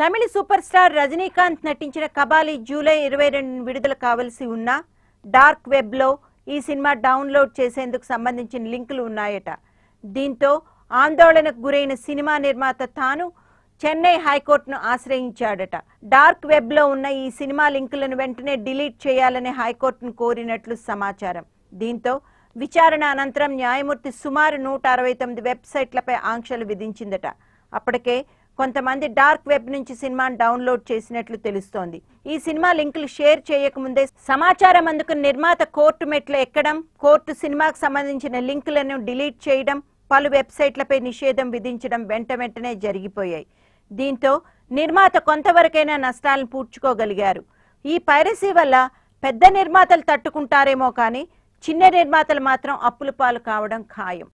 తమిళ super star Rajinikanth నటించిన Kabali July ఇరవై రెండు విడుదల కావలసి ఉన్న డార్క్ వెబ్లో ఈ సినిమా డౌన్లోడ్ చేసేందుకు సంబంధించిన లింకులు ఉన్నాయట దీంతో ఆందోళనకు గురైన సినిమా నిర్మాత తాను చెన్నై హైకోర్టును ఆశ్రయించాడట డార్క్ వెబ్లో ఉన్న ఈ సినిమా లింకులను వెంటనే డిలీట్ చేయాలని హైకోర్టును కోరినట్లు సమాచారం దీంతో విచారణ అనంతరం న్యాయమూర్తి సుమారు నూట అరవై తొమ్మిది వెబ్సైట్లపై ఆంక్షలు విధించిందట అప్పటికే కొంతమంది డార్క్ వెబ్ నుంచి సినిమాను డౌన్లోడ్ చేసినట్లు తెలుస్తోంది ఈ సినిమా లింకులు షేర్ చేయకముందే సమాచారం అందుకున్న నిర్మాత కోర్టు మెట్లు ఎక్కడం కోర్టు సినిమాకు సంబంధించిన లింకులను డిలీట్ చేయడం పలు వెబ్సైట్లపై నిషేధం విధించడం వెంట వెంటనే జరిగిపోయాయి దీంతో నిర్మాత కొంతవరకైనా నష్టాలను పూడ్చుకోగలిగారు ఈ పైరసీ వల్ల పెద్ద నిర్మాతలు తట్టుకుంటారేమో కానీ చిన్న నిర్మాతలు మాత్రం అప్పుల పాలు కావడం ఖాయం